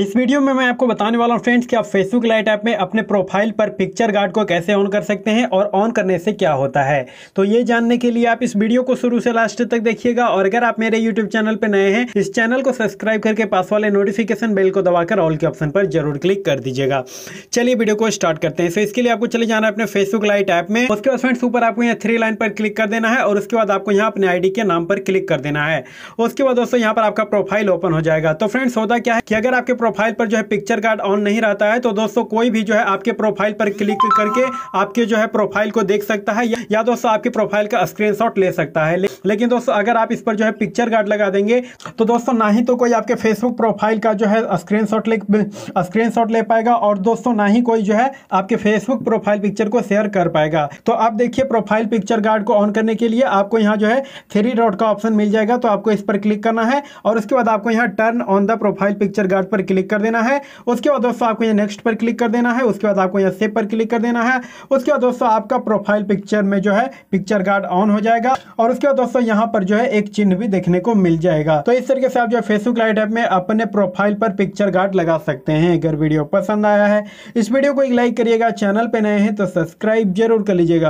इस वीडियो में मैं आपको बताने वाला हूँ फ्रेंड्स कि आप फेसबुक लाइट ऐप में अपने प्रोफाइल पर पिक्चर गार्ड को कैसे ऑन कर सकते हैं और ऑन करने से क्या होता है तो ये जानने के लिए आप इस वीडियो को शुरू से लास्ट तक देखिएगा और अगर आप मेरे यूट्यूब चैनल पर नए हैं इस चैनल को सब्सक्राइब करके पास वाले नोटिफिकेशन बेल को दबाकर ऑल के ऑप्शन पर जरूर क्लिक कर दीजिएगा चलिए वीडियो को स्टार्ट करते हैं तो इसके लिए आपको चले जाना है अपने फेसबुक लाइट ऐप में उसके बाद फ्रेंड्स ऊपर आपको यहाँ थ्री लाइन पर क्लिक कर देना है और उसके बाद आपको यहाँ अपने आई के नाम पर क्लिक कर देना है उसके बाद दोस्तों यहाँ पर आपका प्रोफाइल ओपन हो जाएगा तो फ्रेंड्स होता क्या है कि अगर आपके प्रोफाइल पर जो है पिक्चर कार्ड ऑन नहीं रहता है तो दोस्तों कोई भी जो है आपके प्रोफाइल पर क्लिक करके आपके जो है प्रोफाइल को देख सकता है या दोस्तों आपके प्रोफाइल का स्क्रीन ले सकता है लेकिन दोस्तों अगर आप इस पर जो है पिक्चर कार्ड लगा देंगे तो दोस्तों ना ही तो कोई आपके फेसबुक प्रोफाइल का जो है स्क्रीन ले स्क्रीन ले पाएगा और दोस्तों ना ही कोई जो है आपके फेसबुक प्रोफाइल पिक्चर को शेयर कर पाएगा तो आप देखिए प्रोफाइल पिक्चर कार्ड को ऑन करने के लिए आपको यहाँ जो है थ्री डॉट का ऑप्शन मिल जाएगा तो आपको इस पर क्लिक करना है और उसके बाद आपको यहाँ turn on the profile picture guard पर क्लिक कर देना है उसके बाद दोस्तों आपको यहाँ नेक्स्ट पर क्लिक कर देना है उसके बाद आपको यहाँ सेव पर क्लिक कर देना है उसके बाद दोस्तों आपका प्रोफाइल पिक्चर में जो है पिक्चर कार्ड ऑन हो जाएगा और उसके बाद दोस्तों यहाँ पर जो है एक चिन्ह भी देखने को मिल जाएगा तो इस तरीके से आप जो है फेसबुक लाइट ऐप में अपने प्रोफाइल पर पिक्चर कार्ड लगा सकते हैं अगर वीडियो पसंद आया है इस वीडियो को एक लाइक करिएगा चैनल पर नए हैं तो सब्सक्राइब जरूर कर लीजिएगा